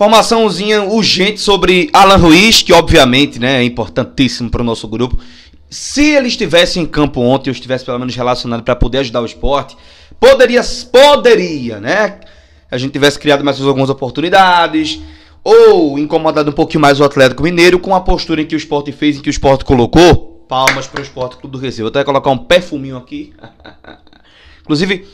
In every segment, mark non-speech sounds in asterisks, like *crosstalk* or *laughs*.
informaçãozinha urgente sobre Alan Ruiz, que obviamente né, é importantíssimo para o nosso grupo. Se ele estivesse em campo ontem, ou estivesse pelo menos relacionado para poder ajudar o esporte, poderia, poderia, né? A gente tivesse criado mais algumas oportunidades, ou incomodado um pouquinho mais o Atlético Mineiro com a postura em que o esporte fez, em que o esporte colocou. Palmas para o Esporte Clube do Recife. Vou até colocar um perfuminho aqui. *laughs* Inclusive,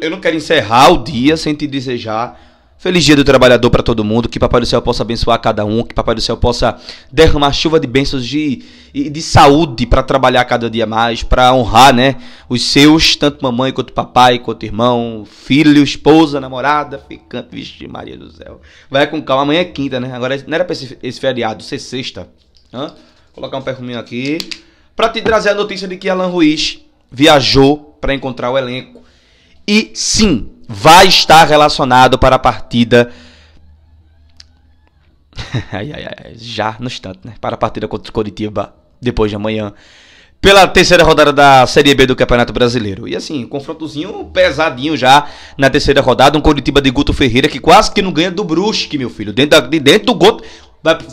eu não quero encerrar o dia sem te desejar Feliz dia do trabalhador para todo mundo. Que Papai do Céu possa abençoar cada um. Que Papai do Céu possa derramar chuva de bênçãos de, de saúde para trabalhar cada dia mais, para honrar né, os seus, tanto mamãe quanto papai, quanto irmão, filho, esposa, namorada, ficante. Vixe, Maria do Céu. Vai com calma. Amanhã é quinta, né? Agora não era para esse, esse, feriado, ser sexta. Hã? Vou colocar um perfuminho aqui. Para te trazer a notícia de que Alan Ruiz viajou para encontrar o elenco. E sim, vai estar relacionado para a partida. *laughs* ai, ai, ai, já no instante, né? Para a partida contra o Coritiba depois de amanhã. Pela terceira rodada da Série B do Campeonato Brasileiro. E assim, confrontozinho pesadinho já na terceira rodada. Um Coritiba de Guto Ferreira que quase que não ganha do Brusque, meu filho. Dentro, da, dentro do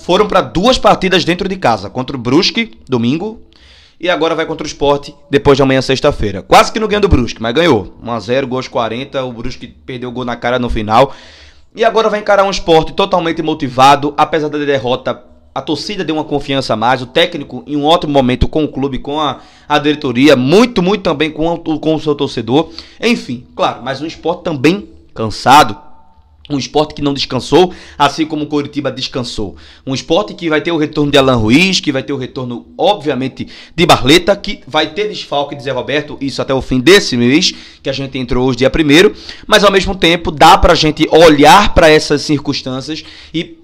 Foram para duas partidas dentro de casa. Contra o Brusque, domingo, e agora vai contra o esporte depois de amanhã, sexta-feira. Quase que não ganhou do Brusque, mas ganhou. 1x0, gol aos 40. O Brusque perdeu o gol na cara no final. E agora vai encarar um esporte totalmente motivado, apesar da derrota. A torcida deu uma confiança a mais, o técnico em um ótimo momento com o clube, com a, a diretoria, muito, muito também com, o, com o seu torcedor. Enfim, claro, mas um esporte também cansado, um esporte que não descansou, assim como o Coritiba descansou. Um esporte que vai ter o retorno de Alan Ruiz, que vai ter o retorno, obviamente, de Barleta, que vai ter desfalque de Zé Roberto, isso até o fim desse mês, que a gente entrou hoje dia primeiro. Mas ao mesmo tempo, dá pra gente olhar para essas circunstâncias e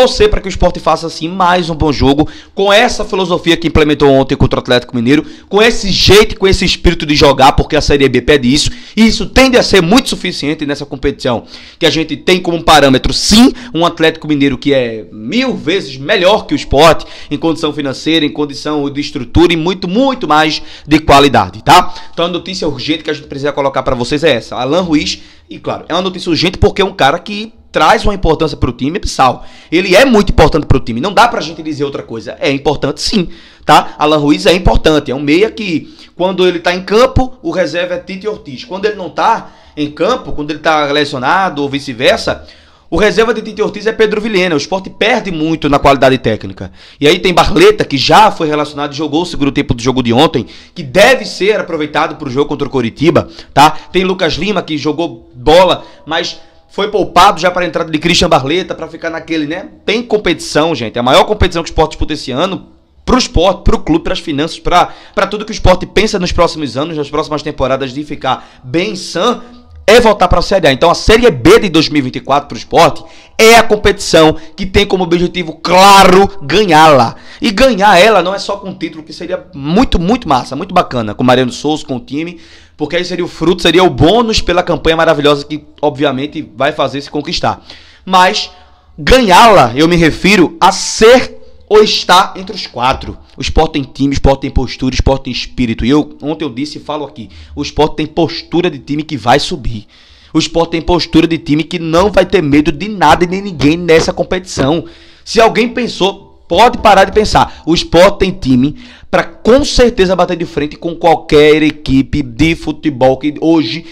torcer para que o esporte faça assim mais um bom jogo, com essa filosofia que implementou ontem contra o Atlético Mineiro, com esse jeito, com esse espírito de jogar, porque a Série B pede isso, e isso tende a ser muito suficiente nessa competição, que a gente tem como parâmetro, sim, um Atlético Mineiro que é mil vezes melhor que o esporte, em condição financeira, em condição de estrutura e muito, muito mais de qualidade, tá? Então a notícia urgente que a gente precisa colocar para vocês é essa, Alan Ruiz, e claro, é uma notícia urgente porque é um cara que traz uma importância para o time, é Ele é muito importante para o time. Não dá para a gente dizer outra coisa. É importante sim, tá? Alan Ruiz é importante. É um meia que, quando ele está em campo, o reserva é Tite Ortiz. Quando ele não está em campo, quando ele está lesionado ou vice-versa, o reserva de Tite Ortiz é Pedro Vilhena. O esporte perde muito na qualidade técnica. E aí tem Barleta, que já foi relacionado e jogou o segundo tempo do jogo de ontem, que deve ser aproveitado para o jogo contra o Coritiba, tá? Tem Lucas Lima, que jogou bola, mas foi poupado já para a entrada de Christian Barleta, para ficar naquele, né? Tem competição, gente. É a maior competição que o esporte disputa esse ano. Para o esporte, para o clube, para as finanças, para tudo que o esporte pensa nos próximos anos, nas próximas temporadas de ficar bem sã, é voltar para a Série A. Então a Série B de 2024 para o esporte é a competição que tem como objetivo, claro, ganhá-la. E ganhar ela não é só com título, que seria muito, muito massa, muito bacana, com o Mariano Souza, com o time porque aí seria o fruto, seria o bônus pela campanha maravilhosa que, obviamente, vai fazer se conquistar. Mas ganhá-la, eu me refiro a ser ou estar entre os quatro. O esporte tem time, o esporte tem postura, o esporte tem espírito. E eu, ontem eu disse e falo aqui: o esporte tem postura de time que vai subir. O esporte tem postura de time que não vai ter medo de nada e nem ninguém nessa competição. Se alguém pensou, pode parar de pensar. O esporte tem time para com certeza bater de frente com qualquer equipe de futebol que hoje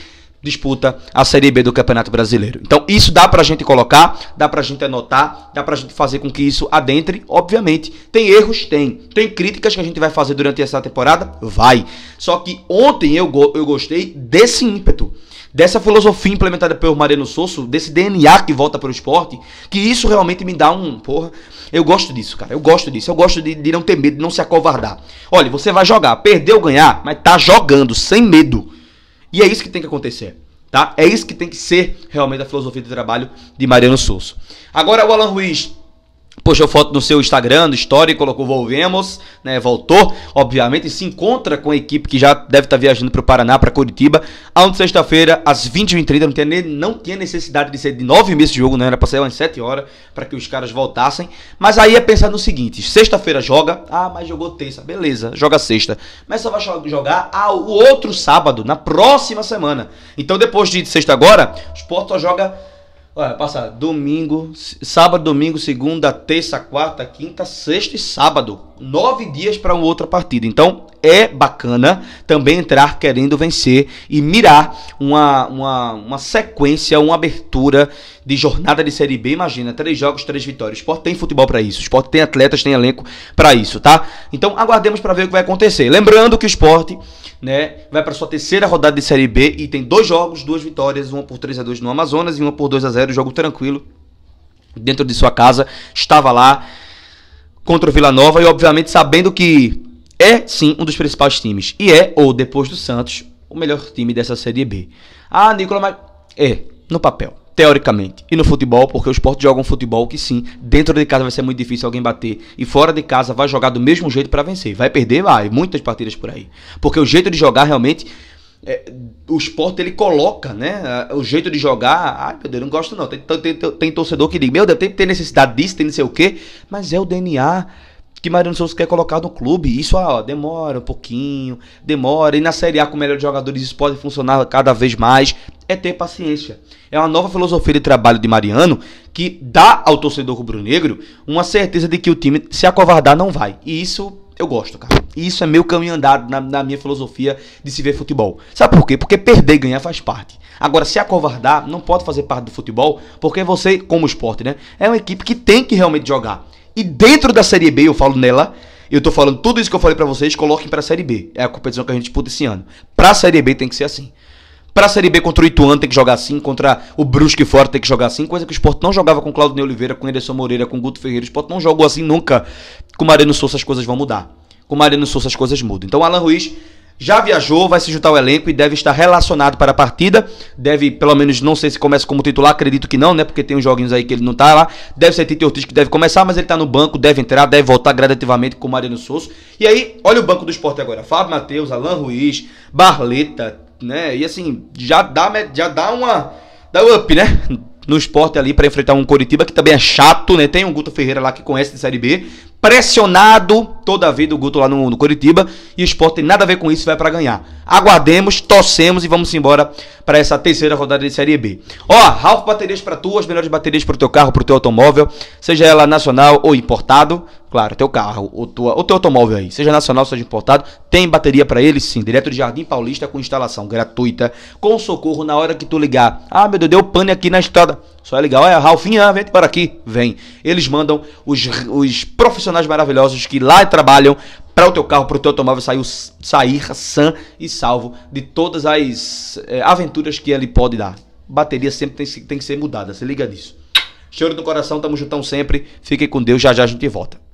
disputa a Série B do Campeonato Brasileiro. Então isso dá pra gente colocar, dá pra gente anotar, dá pra gente fazer com que isso adentre, obviamente. Tem erros? Tem. Tem críticas que a gente vai fazer durante essa temporada? Vai. Só que ontem eu, eu gostei desse ímpeto dessa filosofia implementada pelo Mariano Sosso, desse DNA que volta para o esporte, que isso realmente me dá um. Porra, eu gosto disso, cara. Eu gosto disso. Eu gosto de, de não ter medo, de não se acovardar. Olha, você vai jogar, perdeu ou ganhar, mas tá jogando, sem medo. E é isso que tem que acontecer. Tá? É isso que tem que ser realmente a filosofia de trabalho de Mariano Souza. Agora o Alan Ruiz postou foto no seu Instagram, no Story, colocou Volvemos, né? Voltou, obviamente, e se encontra com a equipe que já deve estar viajando para o Paraná, para Curitiba, aonde sexta-feira, às 20h30, não tinha, não tinha necessidade de ser de 9 meses de jogo, né? Era para ser umas 7 horas para que os caras voltassem. Mas aí é pensar no seguinte: sexta-feira joga, ah, mas jogou terça, beleza, joga sexta. Mas só vai jogar ah, o outro sábado, na próxima semana. Então depois de sexta agora, o Sport só joga Olha, passa domingo, sábado, domingo, segunda, terça, quarta, quinta, sexta e sábado. Nove dias para outra partida. Então é bacana também entrar querendo vencer e mirar uma, uma, uma sequência, uma abertura de jornada de Série B. Imagina, três jogos, três vitórias. O tem futebol para isso, o tem atletas, tem elenco para isso, tá? Então aguardemos para ver o que vai acontecer. Lembrando que o esporte né? Vai para sua terceira rodada de Série B e tem dois jogos, duas vitórias, uma por 3 a 2 no Amazonas e uma por 2 a 0, jogo tranquilo. Dentro de sua casa, estava lá contra o Vila Nova e obviamente sabendo que é sim um dos principais times e é ou depois do Santos, o melhor time dessa Série B. Ah, Nicolas, mas é, no papel teoricamente. E no futebol, porque o esporte joga um futebol que sim, dentro de casa vai ser muito difícil alguém bater. E fora de casa vai jogar do mesmo jeito para vencer. Vai perder, vai. Muitas partidas por aí. Porque o jeito de jogar realmente. É, o esporte ele coloca, né? O jeito de jogar. Ai, meu Deus, não gosto não. Tem, tem, tem, tem torcedor que diz: Meu Deus, tem, ter necessidade disso, tem não sei o quê. Mas é o DNA que Mariano Souza quer colocar no clube. Isso ó, demora um pouquinho, demora. E na Série A, com melhores jogadores, isso pode funcionar cada vez mais é ter paciência. É uma nova filosofia de trabalho de Mariano que dá ao torcedor rubro-negro uma certeza de que o time se acovardar não vai. E isso eu gosto, cara. E isso é meu caminho andado na, na, minha filosofia de se ver futebol. Sabe por quê? Porque perder e ganhar faz parte. Agora, se acovardar não pode fazer parte do futebol, porque você, como esporte, né? É uma equipe que tem que realmente jogar. E dentro da Série B, eu falo nela, eu tô falando tudo isso que eu falei para vocês, coloquem pra Série B. É a competição que a gente disputa esse ano. Pra Série B tem que ser assim. Pra Série B contra o Ituano tem que jogar assim, contra o Brusque fora tem que jogar assim, coisa que o Sport não jogava com Claudio Oliveira, com Ederson Moreira, com Guto Ferreira. O Sport não jogou assim nunca. Com o Mariano Souza as coisas vão mudar. Com o Mariano Souza as coisas mudam. Então Alan Ruiz já viajou, vai se juntar ao elenco e deve estar relacionado para a partida. Deve, pelo menos, não sei se começa como titular, acredito que não, né? Porque tem uns joguinhos aí que ele não tá lá. Deve ser Tite Ortiz que deve começar, mas ele tá no banco, deve entrar, deve voltar gradativamente com o Mariano Souza. E aí, olha o banco do esporte agora: Fábio Matheus, Alain Ruiz, Barleta, né? E assim, já dá, já dá uma. Dá up, né? No esporte ali para enfrentar um Coritiba que também é chato, né? Tem um Guto Ferreira lá que conhece de Série B. Pressionado toda a vida o Guto lá no, no Curitiba. E o esporte tem nada a ver com isso, vai para ganhar. Aguardemos, torcemos e vamos embora para essa terceira rodada de Série B. Ó, Ralph Baterias para tu, as melhores baterias para o teu carro, para o teu automóvel, seja ela nacional ou importado. Claro, teu carro, o tua, o teu automóvel aí, seja nacional, seja importado, tem bateria para ele sim, direto de Jardim Paulista com instalação gratuita, com socorro na hora que tu ligar. Ah, meu Deus, deu pane aqui na estrada. Só é legal, é Ralfinha, vem para aqui, vem. Eles mandam os, os profissionais maravilhosos que lá trabalham para o teu carro, para o teu automóvel sair, sair sã e salvo de todas as é, aventuras que ele pode dar. Bateria sempre tem, tem que ser mudada, se liga nisso. Cheiro no coração, tamo juntão sempre. Fiquem com Deus, já já a gente volta.